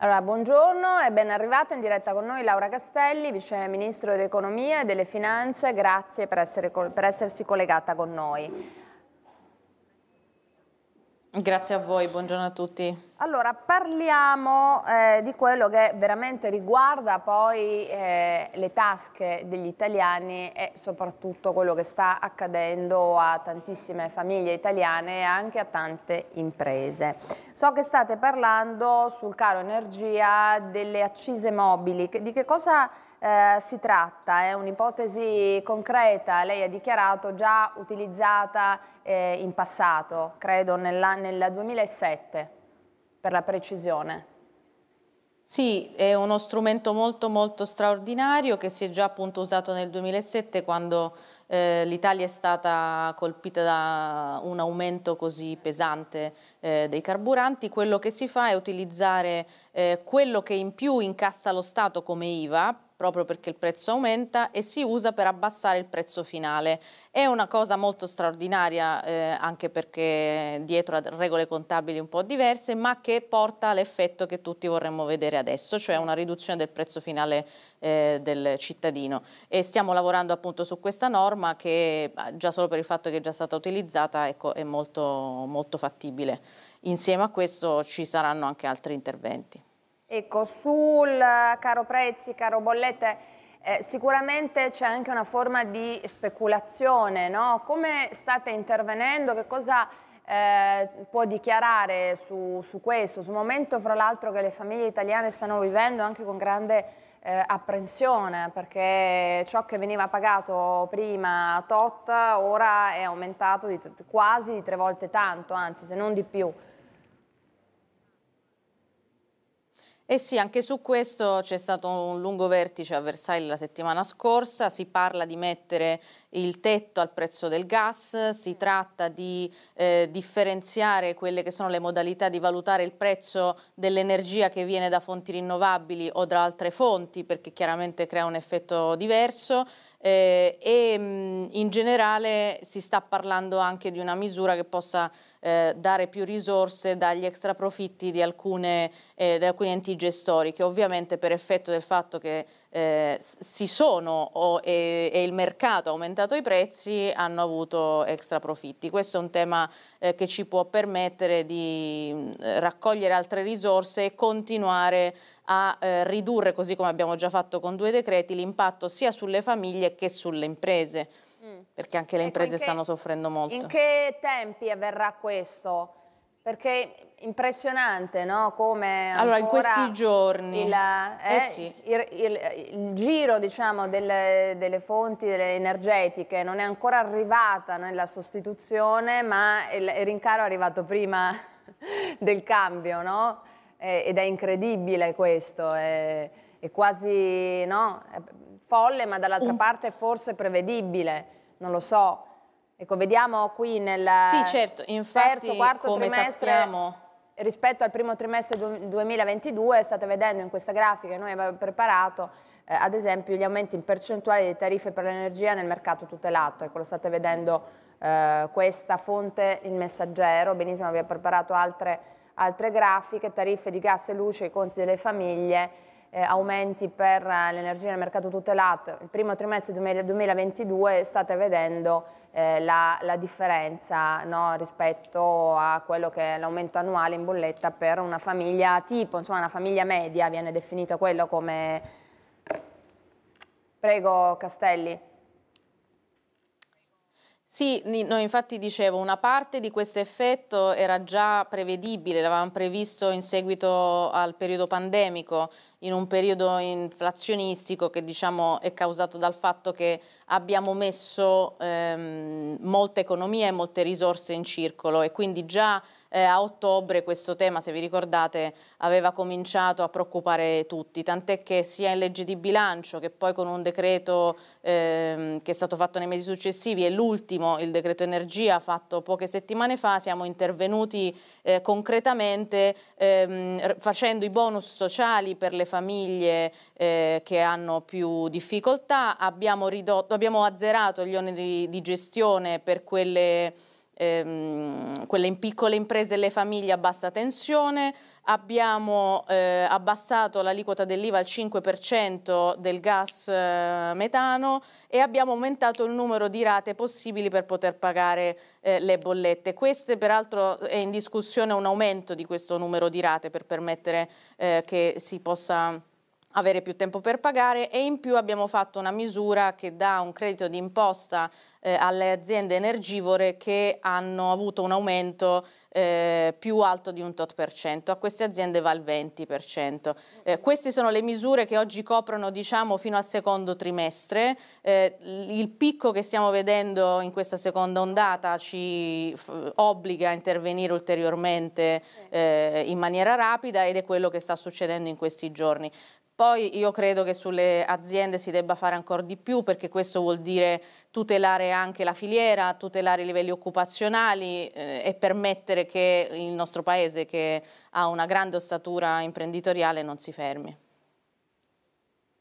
Allora, buongiorno e ben arrivata in diretta con noi Laura Castelli, Vice Ministro dell'Economia e delle Finanze, grazie per, essere, per essersi collegata con noi. Grazie a voi, buongiorno a tutti. Allora, parliamo eh, di quello che veramente riguarda poi eh, le tasche degli italiani e soprattutto quello che sta accadendo a tantissime famiglie italiane e anche a tante imprese. So che state parlando sul caro energia delle accise mobili, di che cosa eh, si tratta? È un'ipotesi concreta, lei ha dichiarato già utilizzata eh, in passato, credo nella, nel 2007 per la precisione. Sì, è uno strumento molto molto straordinario che si è già appunto usato nel 2007 quando eh, l'Italia è stata colpita da un aumento così pesante eh, dei carburanti. Quello che si fa è utilizzare eh, quello che in più incassa lo Stato come IVA proprio perché il prezzo aumenta e si usa per abbassare il prezzo finale. È una cosa molto straordinaria eh, anche perché dietro a regole contabili un po' diverse ma che porta all'effetto che tutti vorremmo vedere adesso, cioè una riduzione del prezzo finale eh, del cittadino e stiamo lavorando appunto su questa norma che ah, già solo per il fatto che è già stata utilizzata ecco, è molto, molto fattibile. Insieme a questo ci saranno anche altri interventi. Ecco, sul caro prezzi, caro bollette, eh, sicuramente c'è anche una forma di speculazione, no? Come state intervenendo? Che cosa eh, può dichiarare su, su, questo? Su un momento, fra l'altro, che le famiglie italiane stanno vivendo anche con grande eh, apprensione, perché ciò che veniva pagato prima tot, ora è aumentato di quasi di tre volte tanto, anzi, se non di più. Eh sì, anche su questo c'è stato un lungo vertice a Versailles la settimana scorsa, si parla di mettere il tetto al prezzo del gas, si tratta di eh, differenziare quelle che sono le modalità di valutare il prezzo dell'energia che viene da fonti rinnovabili o da altre fonti perché chiaramente crea un effetto diverso, eh, e mh, mm, in generale si sta parlando anche di una misura che possa eh, dare più risorse dagli extra profitti di, alcune, eh, di alcuni enti gestori che ovviamente per effetto del fatto che eh, si sono o, e, e, il mercato ha aumentato i prezzi hanno avuto extra profitti. Questo è un tema eh, che ci può permettere di mm, raccogliere altre risorse e continuare a eh, ridurre, così come abbiamo già fatto con due decreti, l'impatto sia sulle famiglie che sulle imprese, mm. perché anche le ecco, imprese che, stanno soffrendo molto. In che tempi avverrà questo? Perché impressionante, no? Come allora, in questi giorni il, eh, eh sì. il, il, il giro diciamo, delle, delle, fonti delle energetiche non è ancora arrivata nella sostituzione, ma il, il rincaro è arrivato prima del cambio, no? eh, ed è incredibile questo, è, è quasi no? è folle ma dall'altra mm. parte forse prevedibile, non lo so. Ecco, vediamo qui nel sì, certo. Infatti, terzo, quarto trimestre... Sappiamo rispetto al primo trimestre 2022 state vedendo in questa grafica che noi abbiamo preparato eh, ad esempio gli aumenti in percentuale di tariffe per l'energia nel mercato tutelato ecco lo state vedendo eh, questa fonte il messaggero benissimo vi ho preparato altre altre grafiche, tariffe di gas e luce, i conti delle famiglie, eh, aumenti per eh, l'energia nel mercato tutelato il primo trimestre 2022 state vedendo eh, la, la, differenza no, rispetto a quello che è l'aumento annuale in bolletta per una famiglia tipo, insomma una famiglia media viene definita quello come... Prego Castelli. Sì, no, infatti dicevo, una parte di questo effetto era già prevedibile, l'avevamo previsto in seguito al periodo pandemico, in un periodo inflazionistico che diciamo è causato dal fatto che abbiamo messo ehm, molta economia e molte risorse in circolo e quindi già eh, a ottobre questo tema, se vi ricordate, aveva cominciato a preoccupare tutti, tant'è che sia in legge di bilancio che poi con un decreto ehm, che è stato fatto nei mesi successivi e l'ultimo, il decreto energia fatto poche settimane fa, siamo intervenuti eh, concretamente ehm, facendo i bonus sociali per le famiglie eh, che hanno più difficoltà, abbiamo, ridotto, abbiamo azzerato gli oneri di gestione per quelle ehm, quelle in piccole imprese e le famiglie a bassa tensione, abbiamo eh, abbassato l'aliquota dell'IVA al 5% del gas eh, metano e abbiamo aumentato il numero di rate possibili per poter pagare eh, le bollette. Questo peraltro è in discussione un aumento di questo numero di rate per permettere eh, che si possa avere più tempo per pagare e in più abbiamo fatto una misura che dà un credito di imposta eh, alle aziende energivore che hanno avuto un aumento eh, più alto di un tot per cento, a queste aziende va il 20 per cento. Eh, queste sono le misure che oggi coprono diciamo fino al secondo trimestre, eh, il picco che stiamo vedendo in questa seconda ondata ci obbliga a intervenire ulteriormente eh, in maniera rapida ed è quello che sta succedendo in questi giorni. Poi io credo che sulle aziende si debba fare ancora di più perché questo vuol dire tutelare anche la filiera, tutelare i livelli occupazionali eh, e permettere che il nostro Paese, che ha una grande ossatura imprenditoriale, non si fermi.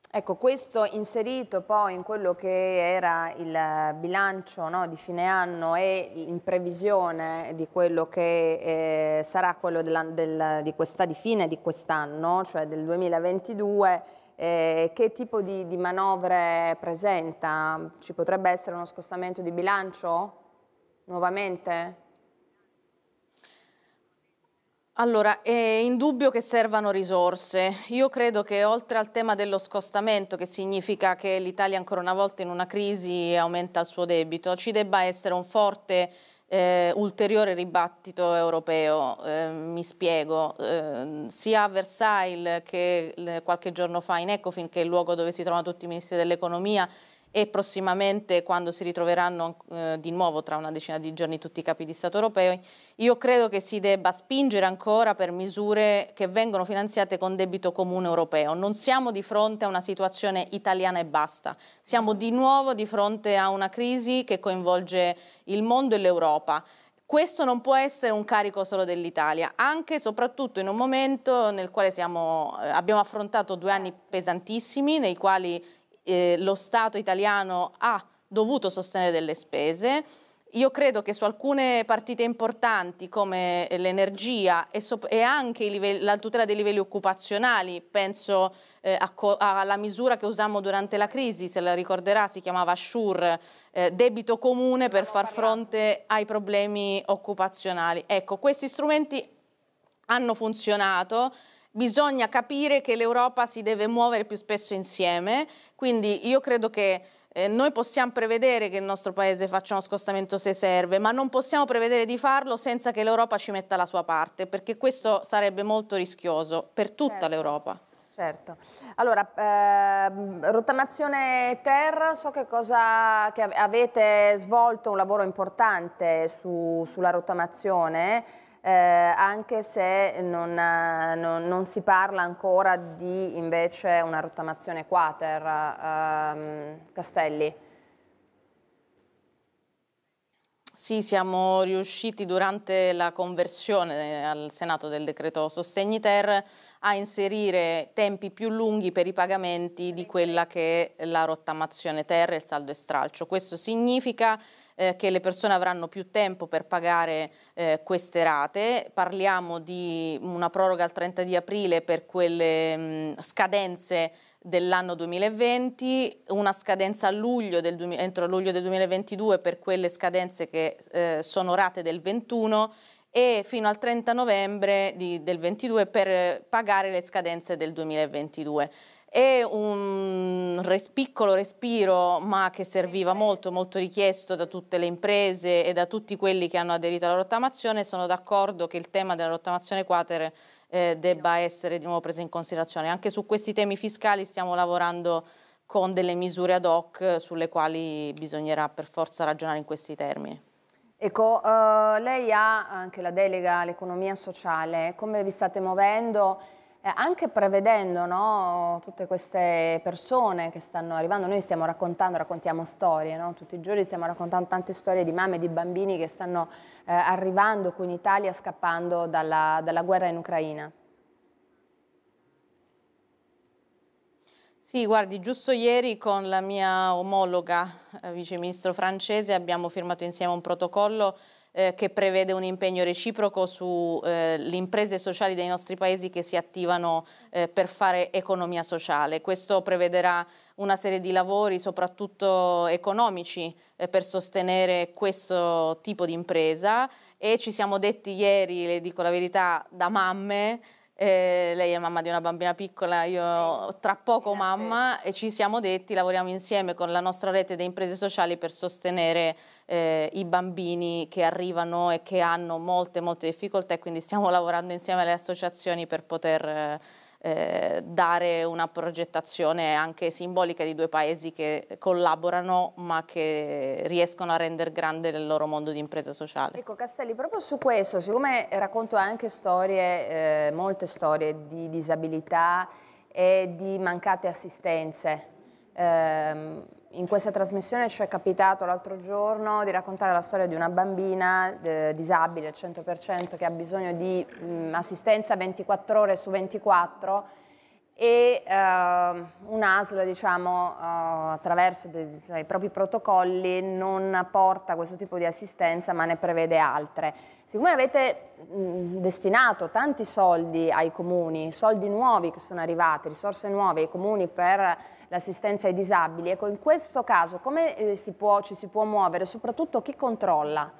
Ecco, questo inserito poi in quello che era il bilancio no, di fine anno e in previsione di quello che eh, sarà quello della, del, di, questa, di fine di quest'anno, cioè del 2022, eh, che tipo di, di, manovre presenta? Ci potrebbe essere uno scostamento di bilancio nuovamente? Allora, è indubbio che servano risorse. Io credo che oltre al tema dello scostamento, che significa che l'Italia ancora una volta in una crisi aumenta il suo debito, ci debba essere un forte eh, ulteriore ribattito europeo. Eh, mi spiego, eh, sia a Versailles che qualche giorno fa in Ecofin, che è il luogo dove si trovano tutti i ministri dell'economia, e prossimamente quando si ritroveranno eh, di nuovo tra una decina di giorni tutti i capi di Stato europei, io credo che si debba spingere ancora per misure che vengono finanziate con debito comune europeo. Non siamo di fronte a una situazione italiana e basta, siamo di nuovo di fronte a una crisi che coinvolge il mondo e l'Europa. Questo non può essere un carico solo dell'Italia, anche e soprattutto in un momento nel quale siamo, eh, abbiamo affrontato due anni pesantissimi, nei quali eh, lo Stato italiano ha dovuto sostenere delle spese. Io credo che su alcune partite importanti come eh, l'energia e, so e, anche livelli, la tutela dei livelli occupazionali, penso eh, alla misura che usammo durante la crisi, se la ricorderà si chiamava SURE, eh, debito comune per far fronte ai problemi occupazionali. Ecco, questi strumenti hanno funzionato, bisogna capire che l'Europa si deve muovere più spesso insieme, quindi io credo che eh, noi possiamo prevedere che il nostro paese faccia uno scostamento se serve, ma non possiamo prevedere di farlo senza che l'Europa ci metta la sua parte, perché questo sarebbe molto rischioso per tutta certo. l'Europa. Certo. Allora, eh, rottamazione Ter, so che, cosa, che avete svolto un lavoro importante su, sulla rottamazione, eh, anche se non, eh, non, non, si parla ancora di invece una rottamazione quater ehm, Castelli. Sì, siamo riusciti durante la conversione eh, al Senato del decreto Sostegni Ter a inserire tempi più lunghi per i pagamenti di quella che è la rottamazione Ter e il saldo e stralcio. Questo significa eh, che le persone avranno più tempo per pagare eh, queste rate. Parliamo di una proroga al 30 di aprile per quelle mh, mm, scadenze dell'anno 2020, una scadenza luglio del, entro luglio del 2022 per quelle scadenze che eh, sono rate del 21 e fino al 30 novembre di, del 22 per pagare le scadenze del 2022. È un piccolo respiro ma che serviva molto, molto richiesto da tutte le imprese e da tutti quelli che hanno aderito alla rottamazione. Sono d'accordo che il tema della rottamazione quater eh, debba essere di nuovo presa in considerazione. Anche su questi temi fiscali stiamo lavorando con delle misure ad hoc eh, sulle quali bisognerà per forza ragionare in questi termini. Ecco, eh, lei ha anche la delega all'economia sociale, come vi state muovendo? Eh, anche prevedendo no, tutte queste persone che stanno arrivando, noi stiamo raccontando, raccontiamo storie, no? tutti i giorni stiamo raccontando tante storie di mamme e di bambini che stanno eh, arrivando qui in Italia scappando dalla, dalla guerra in Ucraina. Sì, guardi, giusto ieri con la mia omologa, eh, viceministro francese, abbiamo firmato insieme un protocollo eh, che prevede un impegno reciproco sulle eh, imprese sociali dei nostri paesi che si attivano eh, per fare economia sociale. Questo prevederà una serie di lavori, soprattutto economici, eh, per sostenere questo tipo di impresa e ci siamo detti ieri, le dico la verità, da mamme, eh, lei è mamma di una bambina piccola, io tra poco mamma e ci siamo detti, lavoriamo insieme con la nostra rete di imprese sociali per sostenere eh, i bambini che arrivano e che hanno molte molte difficoltà e quindi stiamo lavorando insieme alle associazioni per poter... Eh, eh, dare una progettazione anche simbolica di due paesi che collaborano ma che riescono a rendere grande il loro mondo di impresa sociale. Ecco Castelli, proprio su questo, siccome racconto anche storie, eh, molte storie di disabilità e di mancate assistenze, ehm, in questa trasmissione ci è capitato l'altro giorno di raccontare la storia di una bambina eh, disabile al 100% che ha bisogno di mh, mm, assistenza 24 ore su 24 e uh, ehm, un'ASL diciamo, uh, attraverso dei, cioè, i propri protocolli non porta questo tipo di assistenza ma ne prevede altre. Siccome avete mh, destinato tanti soldi ai comuni, soldi nuovi che sono arrivati, risorse nuove ai comuni per l'assistenza ai disabili, ecco in questo caso come eh, si può, ci si può muovere, soprattutto chi controlla?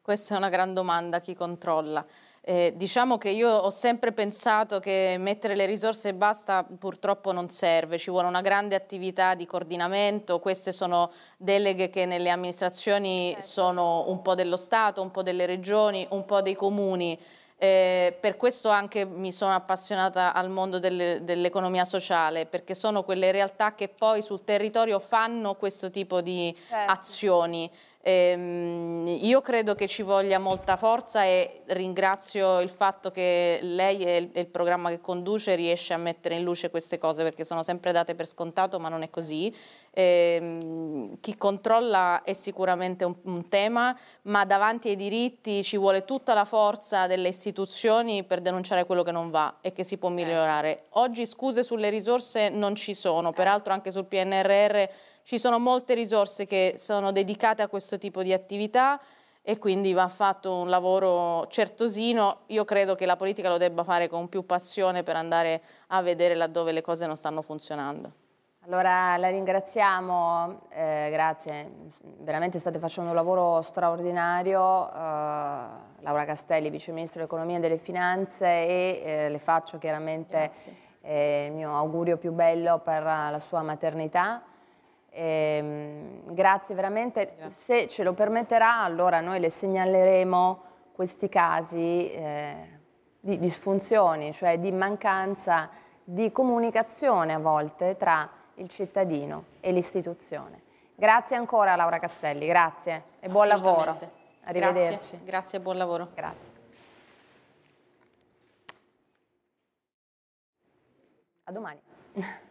Questa è una gran domanda, chi controlla? Eh, diciamo che io ho sempre pensato che mettere le risorse e basta purtroppo non serve, ci vuole una grande attività di coordinamento, queste sono deleghe che nelle amministrazioni certo. sono un po' dello Stato, un po' delle regioni, un po' dei comuni. Eh, per questo anche mi sono appassionata al mondo dell'economia sociale, perché sono quelle realtà che poi sul territorio fanno questo tipo di certo. azioni. Ehm, io credo che ci voglia molta forza e ringrazio il fatto che lei e il, e il programma che conduce riesce a mettere in luce queste cose perché sono sempre date per scontato ma non è così. Ehm, chi controlla è sicuramente un, un tema ma davanti ai diritti ci vuole tutta la forza delle istituzioni per denunciare quello che non va e che si può eh. migliorare. Oggi scuse sulle risorse non ci sono, eh. peraltro anche sul PNRR ci sono molte risorse che sono dedicate a questo tipo di attività e quindi va fatto un lavoro certosino. Io credo che la politica lo debba fare con più passione per andare a vedere laddove le cose non stanno funzionando. Allora la ringraziamo, eh, grazie, veramente state facendo un lavoro straordinario, eh, Laura Castelli, Vice Ministro dell'Economia e delle Finanze e eh, le faccio chiaramente eh, il mio augurio più bello per la sua maternità. E, ehm, grazie veramente. Grazie. Se ce lo permetterà, allora noi le segnaleremo questi casi eh, di disfunzioni, cioè di mancanza di comunicazione a volte tra il cittadino e l'istituzione. Grazie ancora Laura Castelli, grazie e buon lavoro. Arrivederci. Grazie, grazie e buon lavoro. Grazie. A domani.